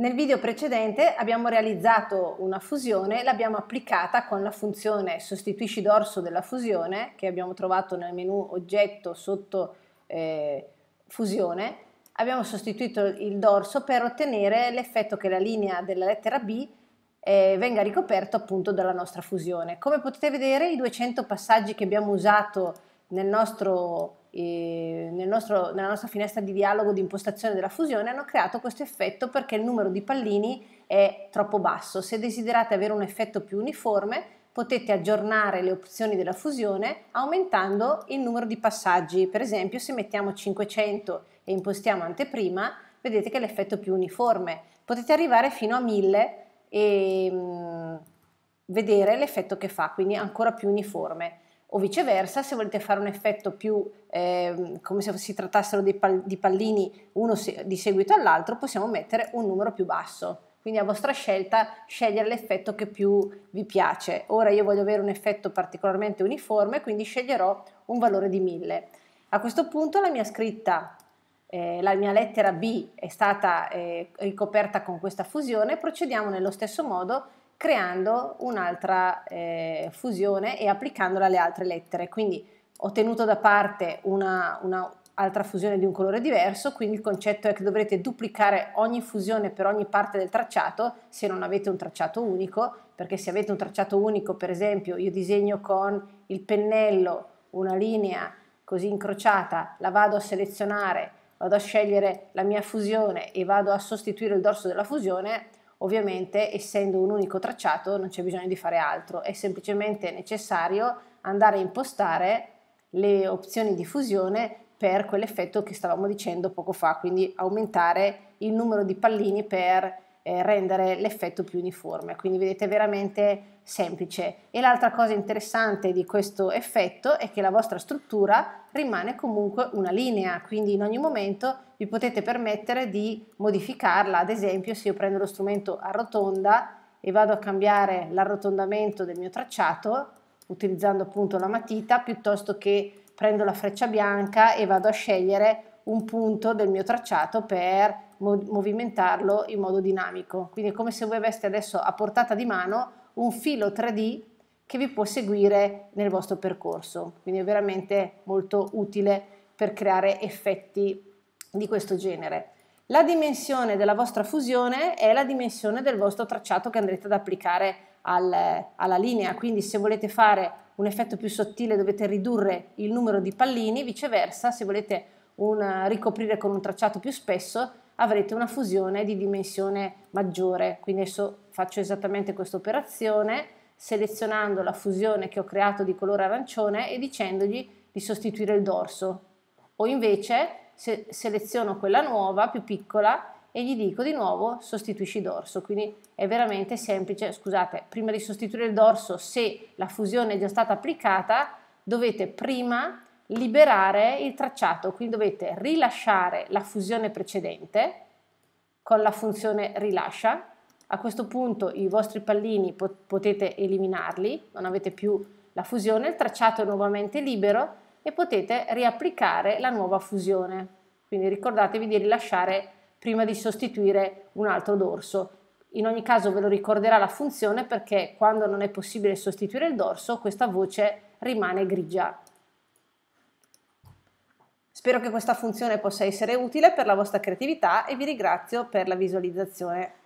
Nel video precedente abbiamo realizzato una fusione, l'abbiamo applicata con la funzione sostituisci dorso della fusione che abbiamo trovato nel menu oggetto sotto eh, fusione, abbiamo sostituito il dorso per ottenere l'effetto che la linea della lettera B eh, venga ricoperta appunto dalla nostra fusione. Come potete vedere i 200 passaggi che abbiamo usato nel nostro nel nostro, nella nostra finestra di dialogo di impostazione della fusione hanno creato questo effetto perché il numero di pallini è troppo basso. Se desiderate avere un effetto più uniforme potete aggiornare le opzioni della fusione aumentando il numero di passaggi. Per esempio se mettiamo 500 e impostiamo anteprima vedete che l'effetto è più uniforme. Potete arrivare fino a 1000 e mh, mm, vedere l'effetto che fa, quindi ancora più uniforme o viceversa, se volete fare un effetto più eh, come se si trattassero di, pal di pallini uno se di seguito all'altro, possiamo mettere un numero più basso. Quindi a vostra scelta scegliere l'effetto che più vi piace. Ora io voglio avere un effetto particolarmente uniforme, quindi sceglierò un valore di 1000. A questo punto la mia scritta, eh, la mia lettera B è stata eh, ricoperta con questa fusione, procediamo nello stesso modo creando un'altra eh, fusione e applicandola alle altre lettere. Quindi ho tenuto da parte un'altra una fusione di un colore diverso, quindi il concetto è che dovrete duplicare ogni fusione per ogni parte del tracciato se non avete un tracciato unico, perché se avete un tracciato unico, per esempio, io disegno con il pennello una linea così incrociata, la vado a selezionare, vado a scegliere la mia fusione e vado a sostituire il dorso della fusione, Ovviamente essendo un unico tracciato non c'è bisogno di fare altro, è semplicemente necessario andare a impostare le opzioni di fusione per quell'effetto che stavamo dicendo poco fa, quindi aumentare il numero di pallini per eh, rendere l'effetto più uniforme, quindi vedete veramente semplice. E l'altra cosa interessante di questo effetto è che la vostra struttura rimane comunque una linea, quindi in ogni momento vi potete permettere di modificarla, ad esempio se io prendo lo strumento a rotonda e vado a cambiare l'arrotondamento del mio tracciato utilizzando appunto la matita piuttosto che prendo la freccia bianca e vado a scegliere un punto del mio tracciato per movimentarlo in modo dinamico. Quindi è come se voi aveste adesso a portata di mano un filo 3D che vi può seguire nel vostro percorso. Quindi è veramente molto utile per creare effetti di questo genere. La dimensione della vostra fusione è la dimensione del vostro tracciato che andrete ad applicare al, alla linea, quindi se volete fare un effetto più sottile dovete ridurre il numero di pallini, viceversa se volete una, ricoprire con un tracciato più spesso, avrete una fusione di dimensione maggiore. Quindi adesso faccio esattamente questa operazione selezionando la fusione che ho creato di colore arancione e dicendogli di sostituire il dorso. O invece se seleziono quella nuova, più piccola, e gli dico di nuovo sostituisci il dorso. Quindi è veramente semplice. Scusate, prima di sostituire il dorso, se la fusione è già stata applicata, dovete prima liberare il tracciato, quindi dovete rilasciare la fusione precedente con la funzione rilascia, a questo punto i vostri pallini potete eliminarli, non avete più la fusione, il tracciato è nuovamente libero e potete riapplicare la nuova fusione. Quindi ricordatevi di rilasciare prima di sostituire un altro dorso. In ogni caso ve lo ricorderà la funzione perché quando non è possibile sostituire il dorso questa voce rimane grigia. Spero che questa funzione possa essere utile per la vostra creatività e vi ringrazio per la visualizzazione.